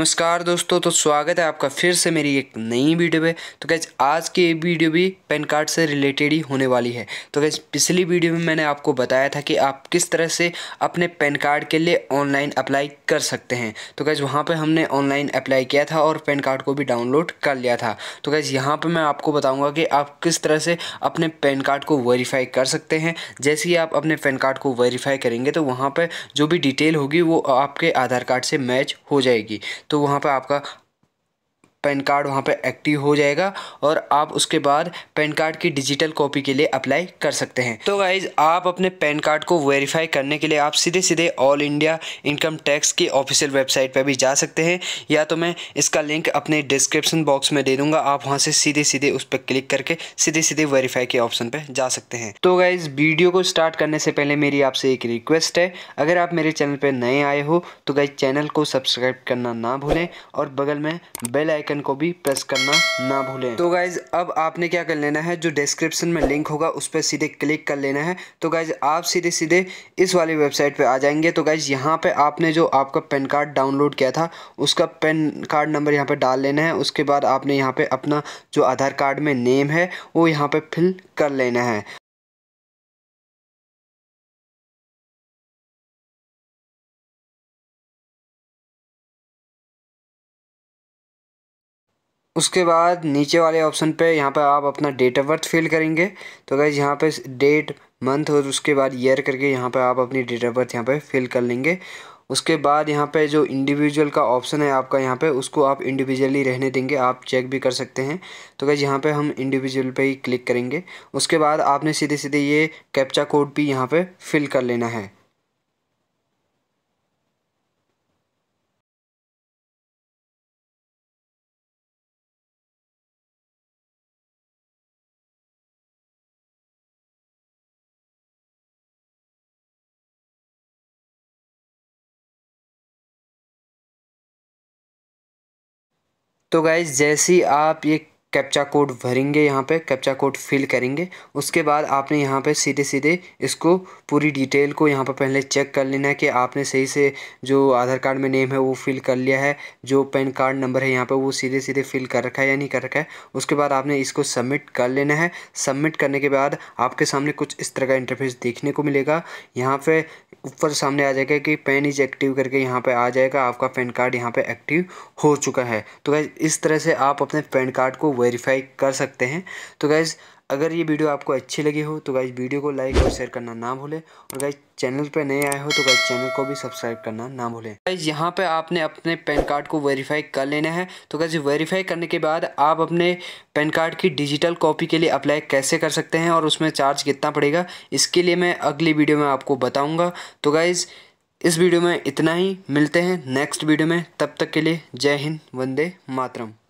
नमस्कार दोस्तों तो स्वागत है आपका फिर से मेरी एक नई वीडियो में तो कैच आज की ये वीडियो भी पैन कार्ड से रिलेटेड ही होने वाली है तो कैच पिछली वीडियो में मैंने आपको बताया था कि आप किस तरह से अपने पैन कार्ड के लिए ऑनलाइन अप्लाई कर सकते हैं तो कैच वहाँ पे हमने ऑनलाइन अप्लाई किया था और पैन कार्ड को भी डाउनलोड कर लिया था तो कैच यहाँ पर मैं आपको बताऊँगा कि आप किस तरह से अपने पैन कार्ड को वेरीफाई कर सकते हैं जैसे ही आप अपने पैन कार्ड को वेरीफाई करेंगे तो वहाँ पर जो भी डिटेल होगी वो आपके आधार कार्ड से मैच हो जाएगी तो वहाँ पर आपका पैन कार्ड वहाँ पे एक्टिव हो जाएगा और आप उसके बाद पैन कार्ड की डिजिटल कॉपी के लिए अप्लाई कर सकते हैं तो गाइज़ आप अपने पैन कार्ड को वेरीफाई करने के लिए आप सीधे सीधे ऑल इंडिया इनकम टैक्स की ऑफिशियल वेबसाइट पर भी जा सकते हैं या तो मैं इसका लिंक अपने डिस्क्रिप्शन बॉक्स में दे दूँगा आप वहाँ से सीधे सीधे उस पर क्लिक करके सीधे सीधे वेरीफाई के ऑप्शन पर जा सकते हैं तो गाइज़ वीडियो को स्टार्ट करने से पहले मेरी आपसे एक रिक्वेस्ट है अगर आप मेरे चैनल पर नए आए हो तो गाइज चैनल को सब्सक्राइब करना ना भूलें और बगल में बेल आइकन आइकन को भी प्रेस करना ना भूलें तो गाइज अब आपने क्या कर लेना है जो डिस्क्रिप्शन में लिंक होगा उस पर सीधे क्लिक कर लेना है तो गाइज आप सीधे सीधे इस वाली वेबसाइट पे आ जाएंगे तो गाइज यहाँ पे आपने जो आपका पेन कार्ड डाउनलोड किया था उसका पेन कार्ड नंबर यहाँ पर डाल लेना है उसके बाद आपने यहाँ पर अपना जो आधार कार्ड में नेम है वो यहाँ पर फिल कर लेना है उसके बाद नीचे वाले ऑप्शन पे यहाँ पर आप अपना डेट ऑफ बर्थ फिल करेंगे तो अगर यहाँ पे डेट मंथ और उसके बाद ईयर करके यहाँ पर आप अपनी डेट ऑफ बर्थ यहाँ पे फिल कर लेंगे उसके बाद यहाँ पे जो इंडिविजुअल का ऑप्शन है आपका यहाँ पे उसको आप इंडिविजुअली रहने देंगे आप चेक भी कर सकते हैं तो गैज यहाँ पे हम इंडिविजुअल पे ही क्लिक करेंगे उसके बाद आपने सीधे सीधे ये कैप्चा कोड भी यहाँ पे फिल कर लेना है तो गाइज जैसे ही आप ये कैप्चा कोड भरेंगे यहाँ पे कैप्चा कोड फिल करेंगे उसके बाद आपने यहाँ पे सीधे सीधे इसको पूरी डिटेल को यहाँ पर पहले चेक कर लेना है कि आपने सही से जो आधार कार्ड में नेम है वो फिल कर लिया है जो पैन कार्ड नंबर है यहाँ पर वो सीधे सीधे फिल कर रखा है या नहीं कर रखा है उसके बाद आपने इसको सबमिट कर लेना है सबमिट करने के बाद आपके सामने कुछ इस तरह का इंटरफेस देखने को मिलेगा यहाँ पर ऊपर सामने आ जाएगा कि पैन इज एक्टिव करके यहाँ पे आ जाएगा आपका पैन कार्ड यहाँ पे एक्टिव हो चुका है तो इस तरह से आप अपने पैन कार्ड को वेरीफाई कर सकते हैं तो गाइज़ अगर ये वीडियो आपको अच्छी लगी हो तो गाइज़ वीडियो को लाइक और शेयर करना ना भूलें और गाइज़ चैनल पर नए आए हो तो गाइज़ चैनल को भी सब्सक्राइब करना ना भूलें गाइज़ यहाँ पे आपने अपने पैन कार्ड को वेरीफाई कर लेना है तो गाइज़ वेरीफाई करने के बाद आप अपने पैन कार्ड की डिजिटल कॉपी के लिए अप्लाई कैसे कर सकते हैं और उसमें चार्ज कितना पड़ेगा इसके लिए मैं अगली वीडियो में आपको बताऊँगा तो गाइज़ इस वीडियो में इतना ही मिलते हैं नेक्स्ट वीडियो में तब तक के लिए जय हिंद वंदे मातरम